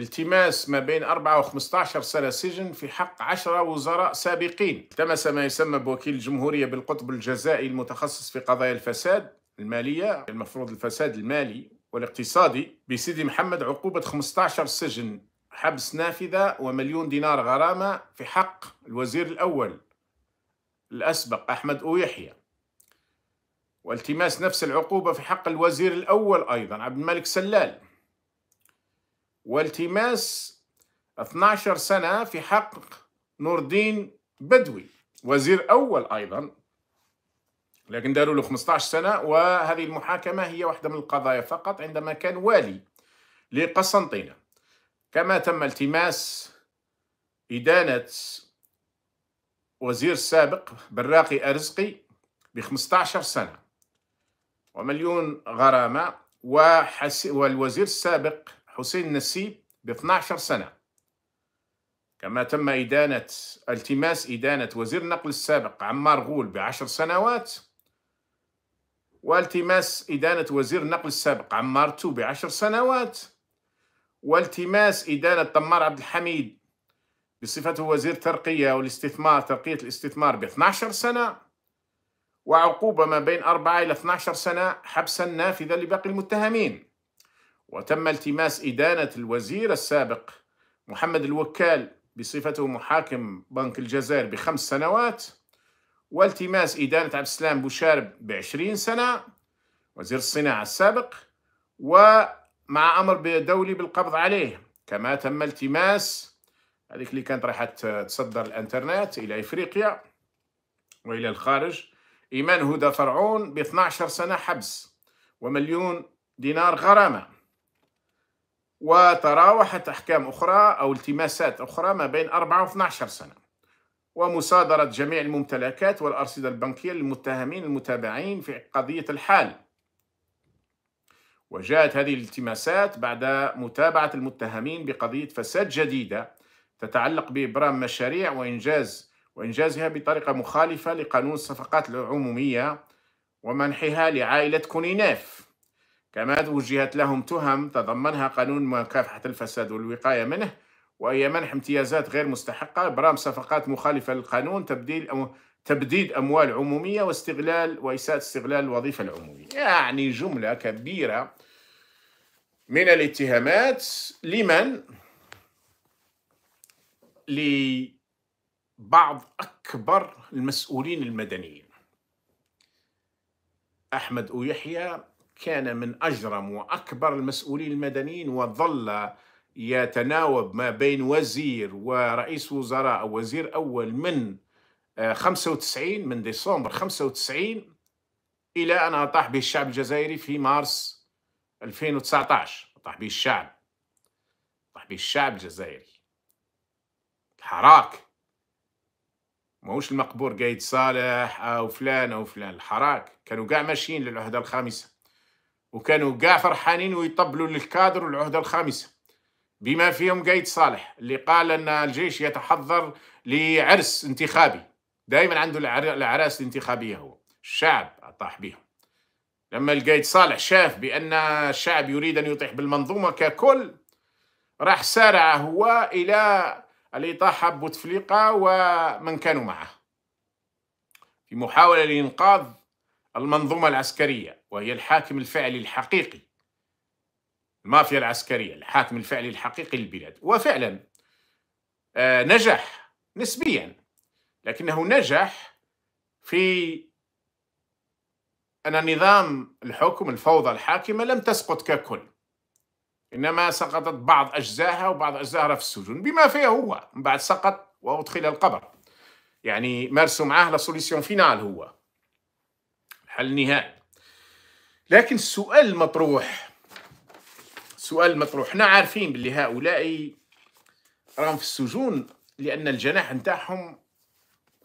التماس ما بين 4 و15 سنة سجن في حق 10 وزراء سابقين التمس ما يسمى بوكيل الجمهورية بالقطب الجزائي المتخصص في قضايا الفساد المالية المفروض الفساد المالي والاقتصادي بسيدي محمد عقوبة 15 سجن حبس نافذة ومليون دينار غرامة في حق الوزير الأول الأسبق أحمد أويحيى والتماس نفس العقوبة في حق الوزير الأول أيضا عبد الملك سلال والتماس 12 سنة في حق نور الدين بدوي وزير أول أيضا لكن داروا له 15 سنة وهذه المحاكمة هي واحدة من القضايا فقط عندما كان والي لقسنطينة كما تم التماس إدانة وزير سابق براقي أرزقي ب 15 سنة ومليون غرامة والوزير السابق حسين نسيب ب 12 سنة كما تم إدانة التماس إدانة وزير النقل السابق عمار غول بعشر سنوات والتماس إدانة وزير النقل السابق عمار تو بعشر سنوات والتماس إدانة طمار عبد الحميد بصفته وزير ترقية والاستثمار ترقية الاستثمار ب 12 سنة وعقوبة ما بين 4 إلى 12 سنة حبسا نافذا لباقي المتهمين وتم التماس إدانة الوزير السابق محمد الوكال بصفته محاكم بنك الجزائر بخمس سنوات والتماس إدانة عبد السلام بوشارب بعشرين سنة وزير الصناعة السابق ومع أمر دولي بالقبض عليه كما تم التماس هذيك اللي كانت راح تصدر الانترنت إلى إفريقيا وإلى الخارج إيمان هدى فرعون ب 12 سنة حبس ومليون دينار غرامة وتراوحت أحكام أخرى أو التماسات أخرى ما بين 4 و 12 سنة ومصادرة جميع الممتلكات والأرصدة البنكية للمتهمين المتابعين في قضية الحال وجاءت هذه الالتماسات بعد متابعة المتهمين بقضية فساد جديدة تتعلق بإبرام مشاريع وإنجاز وإنجازها بطريقة مخالفة لقانون الصفقات العمومية ومنحها لعائلة كونيناف كما وجهت لهم تهم تضمنها قانون مكافحة الفساد والوقاية منه وهي منح امتيازات غير مستحقة إبرام صفقات مخالفة للقانون تبديل أو تبديد أموال عمومية واستغلال وإساءة استغلال الوظيفة العمومية يعني جملة كبيرة من الاتهامات لمن لبعض أكبر المسؤولين المدنيين أحمد أو يحيى كان من أجرم وأكبر المسؤولين المدنيين وظل يتناوب ما بين وزير ورئيس وزراء أو وزير أول من 95 آه، من ديسمبر 95 إلى أن أطاح به الشعب الجزائري في مارس 2019 أطاح به الشعب أطاح به الشعب الجزائري الحراك ماهوش المقبور قايد صالح أو فلان أو فلان الحراك كانوا قاع ماشيين للعهدة الخامسة وكانوا كاع فرحانين ويطبلوا للكادر والعهده الخامسه بما فيهم قايد صالح اللي قال ان الجيش يتحضر لعرس انتخابي دائما عنده الاعراس الانتخابيه هو الشعب طاح بهم لما القايد صالح شاف بان الشعب يريد ان يطيح بالمنظومه ككل راح سارع هو الى الاطاحه بوتفليقه ومن كانوا معه في محاوله لانقاذ المنظومة العسكرية وهي الحاكم الفعلي الحقيقي المافيا العسكرية الحاكم الفعلي الحقيقي للبلاد وفعلا آه، نجح نسبيا لكنه نجح في أن نظام الحكم الفوضى الحاكمة لم تسقط ككل إنما سقطت بعض أجزائها وبعض أجزائها في السجون بما فيها هو من بعد سقط وأدخل القبر يعني مارسوا معاه لا فينال هو حل النهائي لكن السؤال المطروح سؤال مطروح احنا عارفين باللي هؤلاء راهم في السجون لان الجناح نتاعهم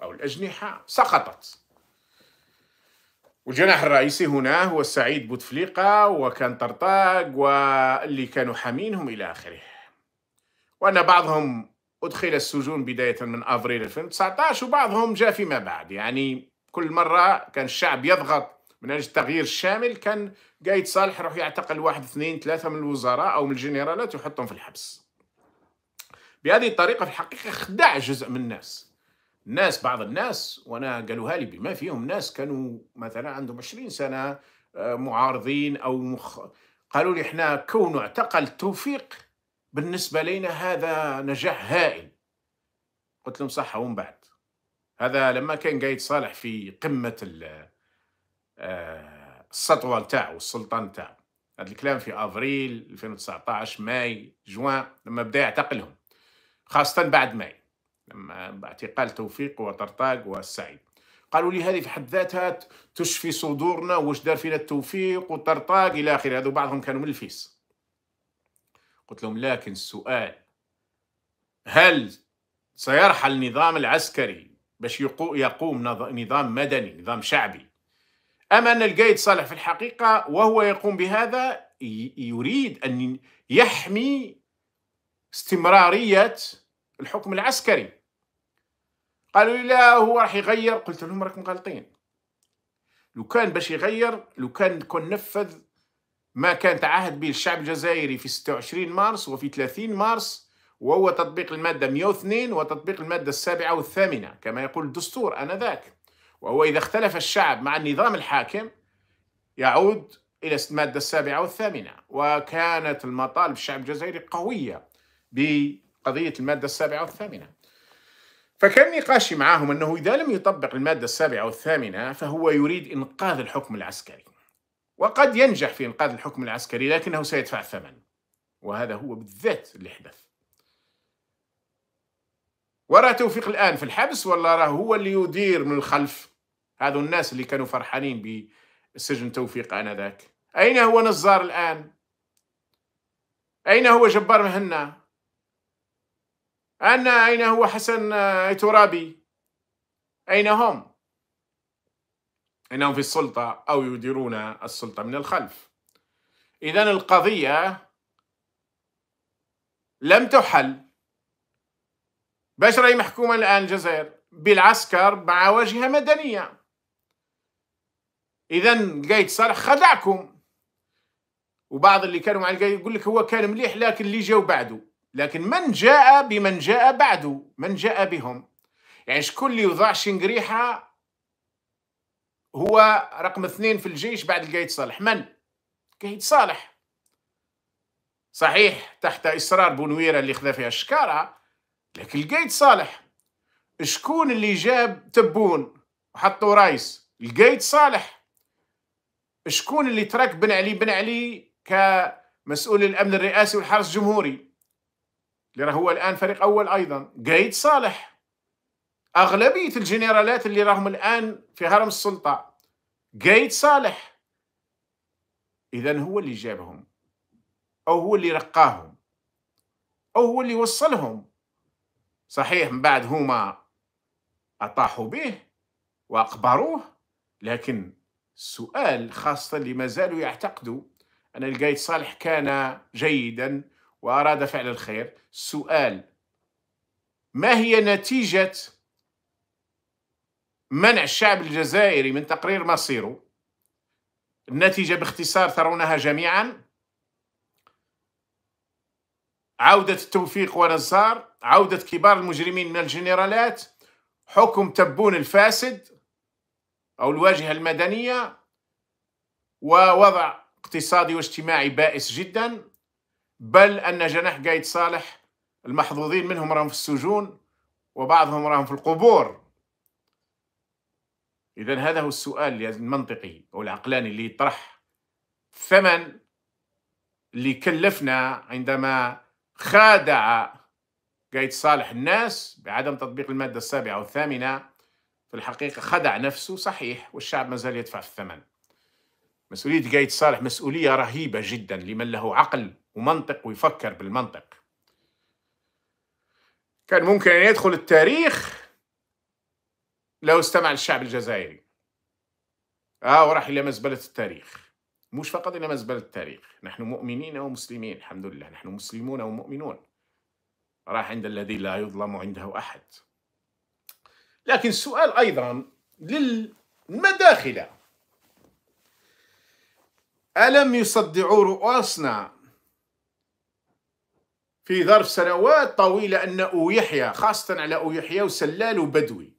او الاجنحه سقطت والجناح الرئيسي هنا هو سعيد بوتفليقه وكان طرطاق واللي كانوا حامينهم الى اخره وان بعضهم ادخل السجون بدايه من افريل 2019 وبعضهم جاء فيما بعد يعني كل مرة كان الشعب يضغط من أجل التغيير الشامل كان قايد صالح يروح يعتقل واحد اثنين ثلاثة من الوزراء أو من الجنرالات ويحطهم في الحبس بهذه الطريقة في الحقيقة خدع جزء من الناس الناس بعض الناس وانا قالوها لي بما فيهم ناس كانوا مثلا عندهم 20 سنه آه، معارضين او مخ... قالوا لي احنا كونه اعتقل توفيق بالنسبه لنا هذا نجاح هائل قلت لهم صح ومن بعد هذا لما كان قايد صالح في قمة آه، السطوة نتاعو والسلطان نتاعو هذا الكلام في أفريل 2019 ماي جوان لما بدا يعتقلهم خاصة بعد ماي لما اعتقال توفيق وطرطاق والسعيد قالوا لي هذه في حد ذاتها تشفي صدورنا واش دار فينا التوفيق والطرطاق إلى آخره هذو بعضهم كانوا من الفيس قلت لهم لكن السؤال هل سيرحل النظام العسكري باش يقوم نظام مدني نظام شعبي أما أن القايد صالح في الحقيقة وهو يقوم بهذا يريد أن يحمي استمرارية الحكم العسكري قالوا لي لا هو راح يغير قلت لهم راكم غالطين لو كان باش يغير لو كان كون نفذ ما كان تعهد به الشعب الجزائري في 26 مارس وفي 30 مارس وهو تطبيق المادة 102 وتطبيق المادة السابعة والثامنة كما يقول الدستور آنذاك وهو إذا اختلف الشعب مع النظام الحاكم يعود إلى المادة السابعة والثامنة وكانت المطالب الشعب الجزائري قوية بقضية المادة السابعة والثامنة فكان نقاشي معهم أنه إذا لم يطبق المادة السابعة والثامنة فهو يريد إنقاذ الحكم العسكري وقد ينجح في إنقاذ الحكم العسكري لكنه سيدفع الثمن وهذا هو بالذات اللي حدث وراه توفيق الان في الحبس ولا راه هو اللي يدير من الخلف هذو الناس اللي كانوا فرحانين بسجن توفيق انذاك اين هو نزار الان اين هو جبار مهنا أنا أين هو حسن ترابي أين هم انهم في السلطة أو يديرون السلطة من الخلف إذا القضية لم تحل بشري محكومة الآن الجزائر بالعسكر مع واجهة مدنية إذا قايد صالح خدعكم وبعض اللي كانوا مع القايد يقول لك هو كان مليح لكن اللي جاوا بعده لكن من جاء بمن جاء بعده من جاء بهم يعني شكون اللي وضع شنقريحة هو رقم اثنين في الجيش بعد القايد صالح من؟ قايد صالح صحيح تحت إصرار بونويرة اللي خذا فيها الشكارة لكن لقيت صالح شكون اللي جاب تبون وحطوا رايس لقيت صالح شكون اللي ترك بن علي بن علي كمسؤول الامن الرئاسي والحرس الجمهوري اللي هو الان فريق اول ايضا قايد صالح اغلبيه الجنرالات اللي راهم الان في هرم السلطه قايد صالح اذا هو اللي جابهم او هو اللي رقاهم او هو اللي وصلهم صحيح من بعد هما أطاحوا به وأقبروه لكن السؤال خاصة اللي مازالوا يعتقدوا أن القايد صالح كان جيدا وأراد فعل الخير السؤال ما هي نتيجة منع الشعب الجزائري من تقرير مصيره النتيجة باختصار ترونها جميعا عودة التوفيق ونزار عودة كبار المجرمين من الجنرالات حكم تبون الفاسد أو الواجهة المدنية ووضع اقتصادي واجتماعي بائس جدا بل أن جناح قايد صالح المحظوظين منهم راهم في السجون وبعضهم راهم في القبور إذا هذا هو السؤال المنطقي والعقلاني اللي يطرح الثمن اللي كلفنا عندما خادع قايد صالح الناس بعدم تطبيق المادة السابعة والثامنة في الحقيقة خدع نفسه صحيح والشعب ما زال يدفع في الثمن مسؤولية قايد صالح مسؤولية رهيبة جدا لمن له عقل ومنطق ويفكر بالمنطق كان ممكن أن يدخل التاريخ لو استمع للشعب الجزائري آه وراح إلى مزبلة التاريخ مش فقط إنما زبالة التاريخ نحن مؤمنين ومسلمين الحمد لله نحن مسلمون ومؤمنون راح عند الذي لا يظلم عنده أحد لكن السؤال أيضا للمداخلة ألم يصدعوا رؤوسنا في ظرف سنوات طويلة أن يحيى خاصة على يحيى وسلال وبدوي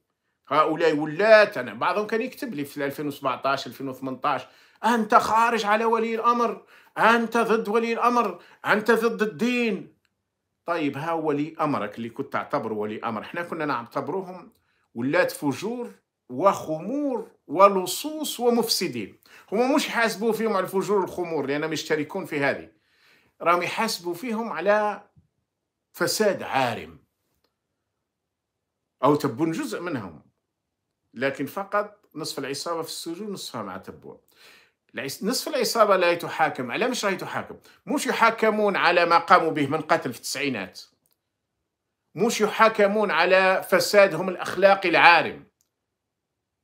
هؤلاء ولات أنا بعضهم كان يكتب لي في 2017 2018 أنت خارج على ولي الأمر أنت ضد ولي الأمر أنت ضد الدين طيب ها ولي أمرك اللي كنت تعتبر ولي أمر احنا كنا نعتبروهم ولات فجور وخمور ولصوص ومفسدين هم مش حاسبوا فيهم على الفجور والخمور لأنهم يشتركون في هذه راهم حاسبوا فيهم على فساد عارم أو تبون جزء منهم لكن فقط نصف العصابة في السجون نصفها مع تبون نصف العصابة لا تحاكم على مش راهي تحاكم مش يحاكمون على ما قاموا به من قتل في التسعينات مش يحاكمون على فسادهم الأخلاقي العارم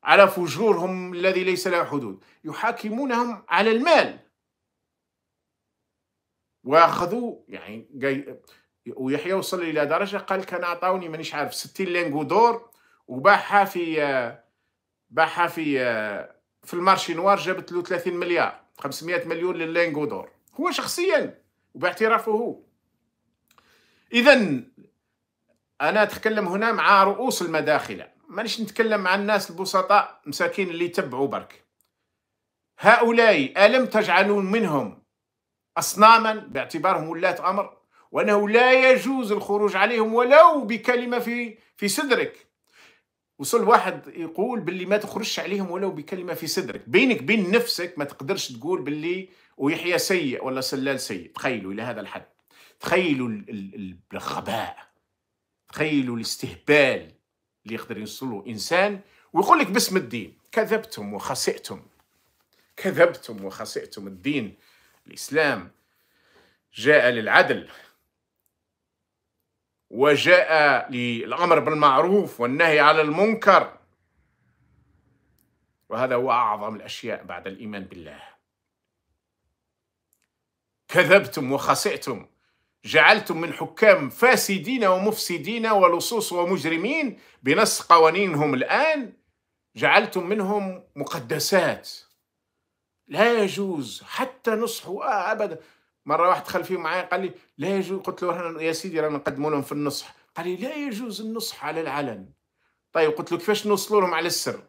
على فجورهم الذي ليس له حدود يحاكمونهم على المال واخذوا يعني ويحيى وصل الى درجه قال كان اعطوني مانيش عارف 60 لينغودور دور وباعها في باعها في في المارشي نوار جابت له 30 مليار 500 مليون للينغودور هو شخصيا وباعترافه هو اذا انا اتكلم هنا مع رؤوس المداخله مانيش نتكلم مع الناس البسطاء مساكين اللي يتبعوا برك هؤلاء الم تجعلون منهم اصناما باعتبارهم ولاه امر وانه لا يجوز الخروج عليهم ولو بكلمه في في صدرك وصل واحد يقول باللي ما تخرجش عليهم ولو بكلمه في صدرك بينك بين نفسك ما تقدرش تقول باللي ويحيى سيء ولا سلال سيء تخيلوا الى هذا الحد تخيلوا الغباء تخيلوا الاستهبال اللي يقدر يوصله انسان ويقول لك باسم الدين كذبتم وخسئتم كذبتم وخسئتم الدين الاسلام جاء للعدل وجاء للامر بالمعروف والنهي على المنكر وهذا هو اعظم الاشياء بعد الايمان بالله كذبتم وخسئتم جعلتم من حكام فاسدين ومفسدين ولصوص ومجرمين بنص قوانينهم الان جعلتم منهم مقدسات لا يجوز حتى نصحوا آه ابدا مره واحد دخل فيه معايا قال لي لا يجوز قلت له يا سيدي رانا نقدموا لهم في النصح قال لي لا يجوز النصح على العلن طيب قلت له كيفاش نوصلوا لهم على السر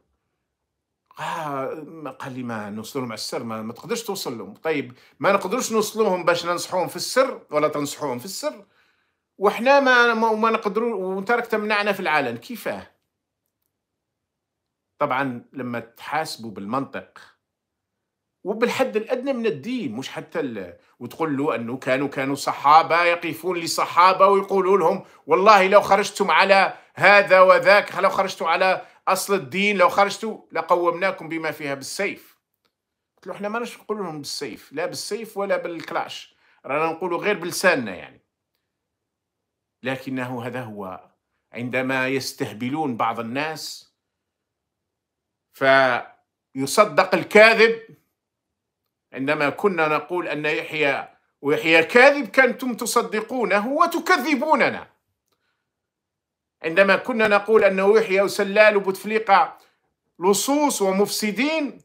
آه قال لي ما نوصل لهم على السر ما, ما تقدرش توصل لهم طيب ما نقدروش نوصلوهم باش ننصحوهم في السر ولا تنصحوهم في السر وحنا ما ما, ما نقدروا وترك تمنعنا في العلن كيفاه طبعا لما تحاسبوا بالمنطق وبالحد الادنى من الدين مش حتى ال... وتقول له انه كانوا كانوا صحابه يقفون لصحابه ويقولوا لهم والله لو خرجتم على هذا وذاك لو خرجتوا على اصل الدين لو خرجتوا لقومناكم بما فيها بالسيف قلت له احنا ما نقول لهم بالسيف لا بالسيف ولا بالكلاش رانا نقولوا غير بلساننا يعني لكنه هذا هو عندما يستهبلون بعض الناس فيصدق الكاذب عندما كنا نقول أن يحيى ويحيى كاذب كنتم تصدقونه وتكذبوننا عندما كنا نقول أنه يحيى وسلال وبوتفليقة لصوص ومفسدين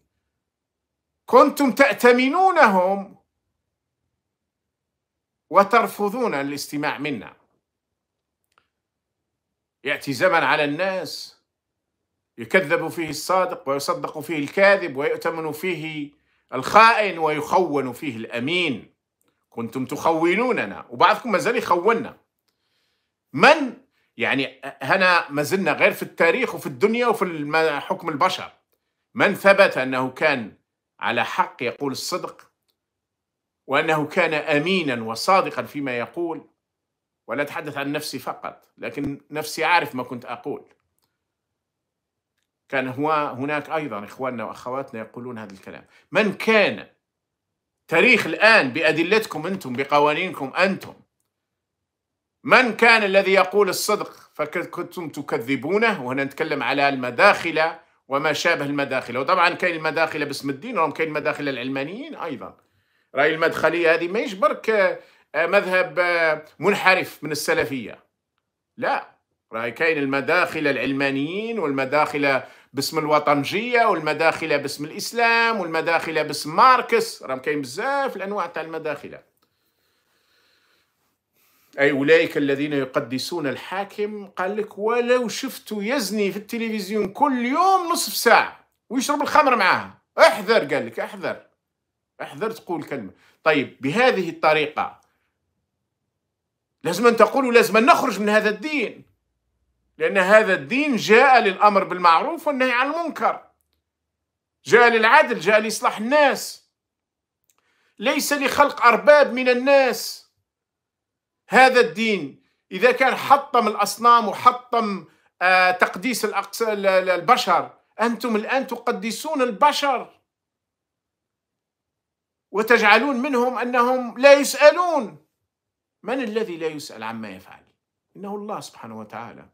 كنتم تأتمنونهم وترفضون الاستماع منا يأتي زمن على الناس يكذب فيه الصادق ويصدق فيه الكاذب ويؤتمن فيه الخائن ويخون فيه الأمين كنتم تخونوننا وبعضكم ما زال يخوننا من يعني هنا ما زلنا غير في التاريخ وفي الدنيا وفي حكم البشر من ثبت أنه كان على حق يقول الصدق وأنه كان أمينا وصادقا فيما يقول ولا أتحدث عن نفسي فقط لكن نفسي عارف ما كنت أقول كان هو هناك أيضا إخواننا وأخواتنا يقولون هذا الكلام من كان تاريخ الآن بأدلتكم أنتم بقوانينكم أنتم من كان الذي يقول الصدق فكنتم تكذبونه وهنا نتكلم على المداخل وما شابه المداخل وطبعا كاين المداخل باسم الدين وهم كاين المداخل العلمانيين أيضا رأي المدخلية هذه ما برك آه، مذهب آه، منحرف من السلفية لا راي كاين المداخل العلمانيين والمداخل باسم الوطنجيه والمداخله باسم الاسلام والمداخله باسم ماركس راهم كاين بزاف الانواع تاع المداخله اي اولئك الذين يقدسون الحاكم قال لك ولو شفتوا يزني في التلفزيون كل يوم نصف ساعه ويشرب الخمر معاها احذر قال لك احذر احذر تقول كلمه طيب بهذه الطريقه لازم أن تقول ولازم أن نخرج من هذا الدين لأن هذا الدين جاء للأمر بالمعروف والنهي عن المنكر جاء للعدل جاء لإصلاح الناس ليس لخلق أرباب من الناس هذا الدين إذا كان حطم الأصنام وحطم آه، تقديس البشر أنتم الآن تقدسون البشر وتجعلون منهم أنهم لا يسألون من الذي لا يسأل عما يفعل إنه الله سبحانه وتعالى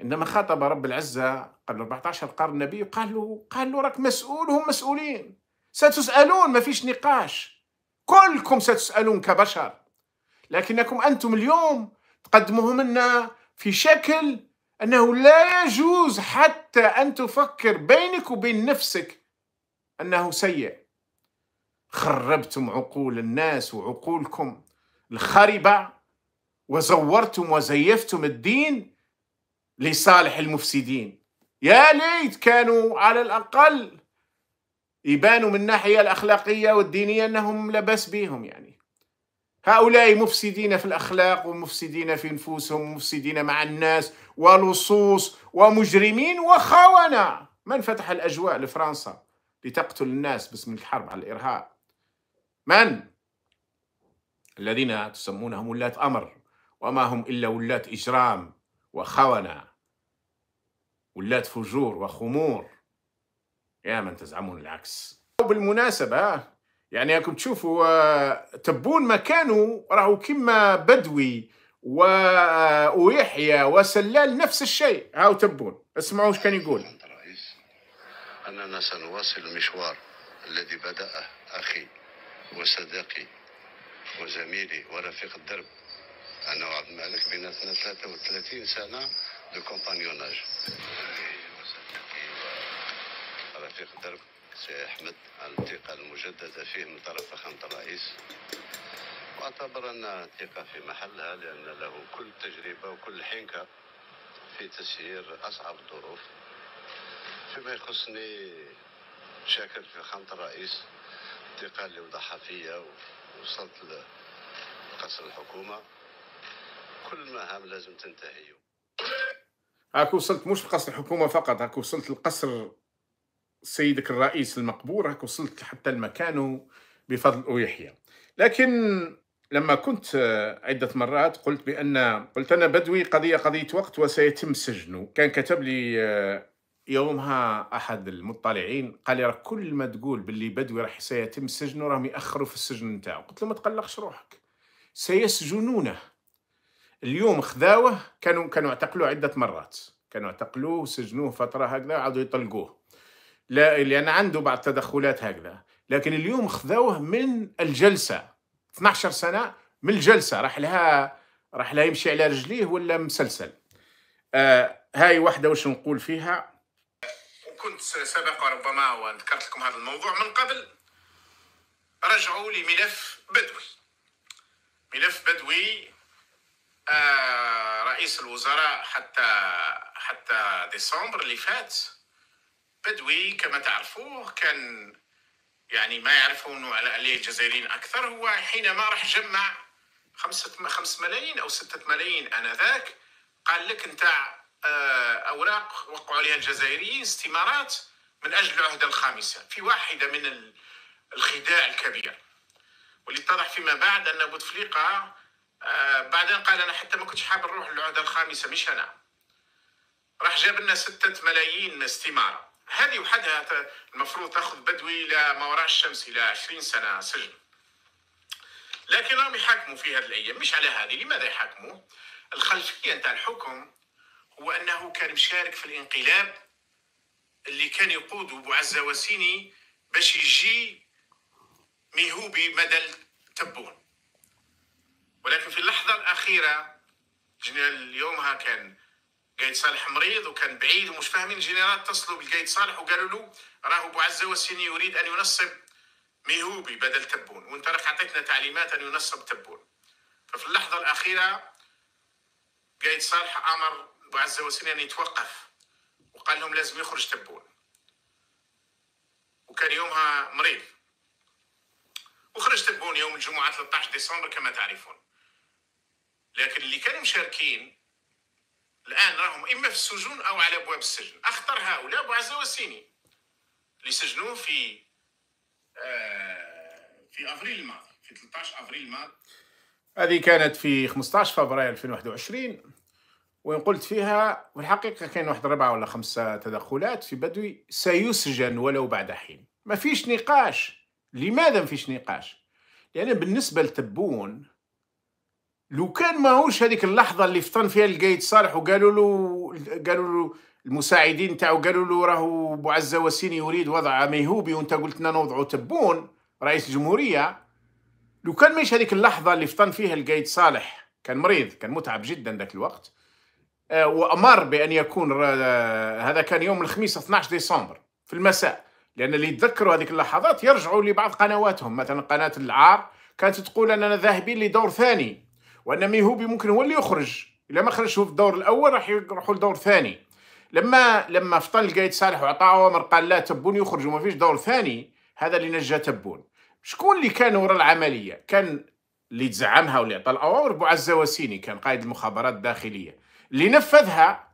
انما خاطب رب العزه قبل 14 قرن النبي وقال له قال له راك مسؤول وهم مسؤولين ستسالون ما فيش نقاش كلكم ستسالون كبشر لكنكم انتم اليوم تقدموه لنا في شكل انه لا يجوز حتى ان تفكر بينك وبين نفسك انه سيء خربتم عقول الناس وعقولكم الخربه وزورتم وزيفتم الدين لصالح المفسدين يا ليت كانوا على الأقل يبانوا من الناحية الأخلاقية والدينية أنهم لبس بيهم يعني هؤلاء مفسدين في الأخلاق ومفسدين في نفوسهم ومفسدين مع الناس ولصوص ومجرمين وخونة من فتح الأجواء لفرنسا لتقتل الناس باسم الحرب على الإرهاب من؟ الذين تسمونهم ولاة أمر وما هم إلا ولاة إجرام وخونة ولات فجور وخمور يا من تزعمون العكس وبالمناسبة يعني راكم تشوفوا آه، تبون كانوا راهو كما بدوي آه، ويحيى وسلال نفس الشيء هاو تبون اسمعوا كان يقول أننا سنواصل المشوار الذي بدأه أخي وصديقي وزميلي ورفيق الدرب أنا وعبد الملك بيناتنا 33 سنة دو كومبانيوناج سي أحمد على الثقة المجددة فيه من طرف فخامة الرئيس واعتبر أن ثقة في محلها لأن له كل تجربة وكل حنكة في تسيير أصعب الظروف فيما يخصني شاكر في فخامة الرئيس الثقة اللي وضحها فيا ووصلت لقصر الحكومة كل المهام لازم تنتهي هاك وصلت مش لقصر الحكومة فقط هاك وصلت لقصر سيدك الرئيس المقبور راك وصلت حتى لمكانه بفضل ويحيى لكن لما كنت عدة مرات قلت بأن قلت أنا بدوي قضية قضية وقت وسيتم سجنه كان كتب لي آه، يومها أحد المطلعين قال لي راك كل ما تقول باللي بدوي راح سيتم سجنه راهم يأخروا في السجن نتاعو قلت له ما تقلقش روحك سيسجنونه اليوم خذاوه كانوا كانوا اعتقلوه عدة مرات كانوا اعتقلوه سجنوه فترة هكذا عادوا يطلقوه لا لان عنده بعض التدخلات هكذا لكن اليوم خذوه من الجلسه 12 سنه من الجلسه راح لها راح لها يمشي على رجليه ولا مسلسل آه هاي واحده واش نقول فيها وكنت سبق ربما وذكرت لكم هذا الموضوع من قبل رجعوا لملف بدوي ملف بدوي آه رئيس الوزراء حتى حتى ديسمبر اللي فات بدوي كما تعرفوه كان يعني ما يعرفون انه عليه الجزائريين اكثر هو حينما راح جمع خمسة خمس ملايين او ستة ملايين انذاك قال لك انت آه، اوراق وقعوا عليها الجزائريين استمارات من اجل العهده الخامسه في واحده من الخداع الكبير واللي اتضح فيما بعد ان بوتفليقه آه، بعدين قال انا حتى ما كنتش حاب نروح للعهده الخامسه مش انا راح جاب لنا ستة ملايين استماره هذه وحدها المفروض تاخذ بدوي الى ما وراء الشمس الى 20 سنه سجن لكن راهم يحاكموا في هذه الايام مش على هذه لماذا يحاكموا الخلفيه نتاع الحكم هو انه كان مشارك في الانقلاب اللي كان يقود عزة وسيني باش يجي ميهوبي مدى تبون ولكن في اللحظة الأخيرة اليومها كان قايد صالح مريض وكان بعيد ومش فاهمين الجنرال اتصلوا بالقايد صالح وقالوا له راه ابو عزه وسيني يريد ان ينصب ميهوبي بدل تبون وانت راك اعطيتنا تعليمات ان ينصب تبون ففي اللحظه الاخيره قايد صالح امر ابو عزه وسيني ان يتوقف وقال لهم لازم يخرج تبون وكان يومها مريض وخرج تبون يوم الجمعه 13 ديسمبر كما تعرفون لكن اللي كانوا مشاركين الان راهم اما في السجون او على ابواب السجن اخطر هؤلاء وسيني اللي سجنوه في آه، في افريل الماضي في 13 افريل الماضي هذه كانت في 15 فبراير 2021 وين قلت فيها والحقيقه كاين واحد ربعه ولا خمسه تدخلات في بدوي سيسجن ولو بعد حين ما فيش نقاش لماذا ما فيش نقاش لان بالنسبه لتبون لو كان ماهوش هذيك اللحظه اللي فطن فيها القايد صالح وقالوا له قالوا له المساعدين تاعو قالوا له راهو بوعزه وسيني يريد وضع ميهوبي وانت قلت لنا نوضعوا تبون رئيس الجمهوريه لو كان ماشي هذيك اللحظه اللي فطن فيها القايد صالح كان مريض كان متعب جدا ذاك الوقت آه، وامر بان يكون هذا كان يوم الخميس 12 ديسمبر في المساء لان اللي يتذكروا هذيك اللحظات يرجعوا لبعض قنواتهم مثلا قناه العار كانت تقول اننا ذاهبين لدور ثاني وان ميهوبي ممكن هو اللي يخرج الا ما خرج هو في الدور الاول راح يروحوا لدور ثاني لما لما فطن القايد صالح وعطى اوامر قال لا تبون يخرجوا ما فيش دور ثاني هذا اللي نجى تبون شكون اللي كان وراء العمليه كان اللي تزعمها واللي عطى الاوامر بوعزه وسيني كان قائد المخابرات الداخليه اللي نفذها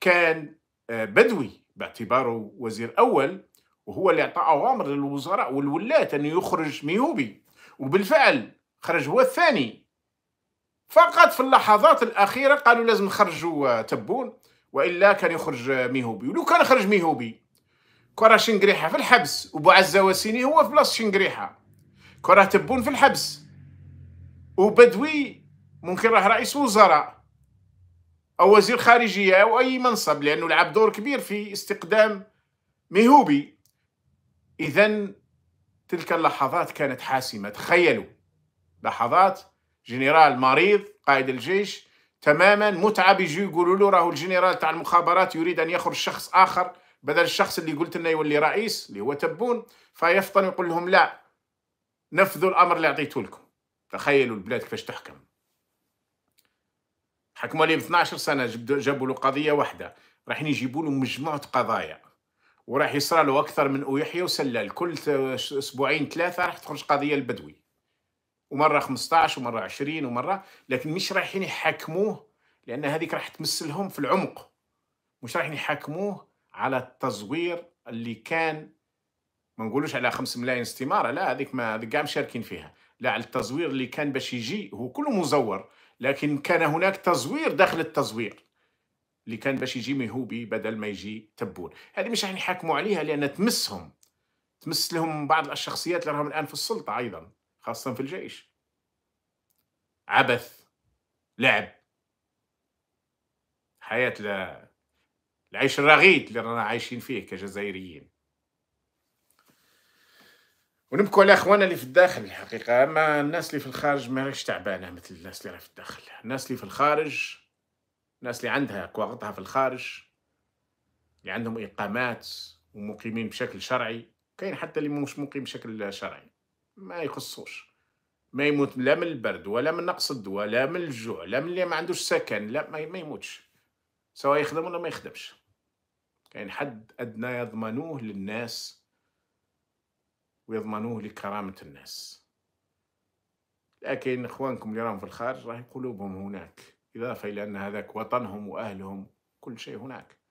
كان آه، بدوي باعتباره وزير اول وهو اللي اعطى اوامر للوزراء والولاه انه يخرج ميوبي وبالفعل خرج هو الثاني فقط في اللحظات الاخيره قالوا لازم خرجوا آه، تبون والا كان يخرج آه، ميهوبي ولو كان خرج ميهوبي كره شنقريحه في الحبس وسيني هو في بلاصه شنقريحه كره تبون في الحبس وبدوي ممكن راه رئيس وزراء او وزير خارجيه او اي منصب لانه لعب دور كبير في استقدام ميهوبي اذا تلك اللحظات كانت حاسمه تخيلوا لحظات جنرال مريض قائد الجيش تماما متعب يجي يقولوا له راهو الجنرال تاع المخابرات يريد ان يخرج شخص اخر بدل الشخص اللي قلت لنا يولي رئيس اللي هو تبون فيفطن يقول لهم لا نفذوا الامر اللي اعطيته لكم تخيلوا البلاد كيفاش تحكم حكموا عليهم ب 12 سنه جابوا له قضيه واحده رايحين يجيبوا له مجموعه قضايا وراح يصرى له اكثر من ويحيى وسلال كل اسبوعين ثلاثه راح تخرج قضيه البدوي ومره 15 ومره 20 ومره لكن مش رايحين يحاكموه لان هذيك راح تمس لهم في العمق مش رايحين يحاكموه على التزوير اللي كان ما نقولوش على 5 ملايين استماره لا هذيك ما هذيك كاع مشاركين فيها لا على التزوير اللي كان باش يجي هو كله مزور لكن كان هناك تزوير داخل التزوير اللي كان باش يجي ميهوبي بدل ما يجي تبون هذه مش راح يحاكموا عليها لان تمسهم تمس لهم بعض الشخصيات اللي راهم الان في السلطه ايضا خاصة في الجيش عبث لعب حياة ل... العيش الرغيد اللي رانا عايشين فيه كجزائريين ونبكو على أخوانا اللي في الداخل الحقيقه اما الناس اللي في الخارج ريش تعبانه مثل الناس اللي في الداخل الناس اللي في الخارج الناس اللي عندها كواغطها في الخارج اللي عندهم اقامات ومقيمين بشكل شرعي كاين حتى اللي مش مقيم بشكل شرعي ما يخصوش ما يموت لا من البرد ولا من نقص الدواء لا من الجوع لا من اللي ما عندوش سكن لا ما يموتش سواء يخدم ولا ما يخدمش كاين يعني حد ادنى يضمنوه للناس ويضمنوه لكرامه الناس لكن اخوانكم اللي راهم في الخارج راهي قلوبهم هناك اضافه الى ان هذاك وطنهم واهلهم كل شيء هناك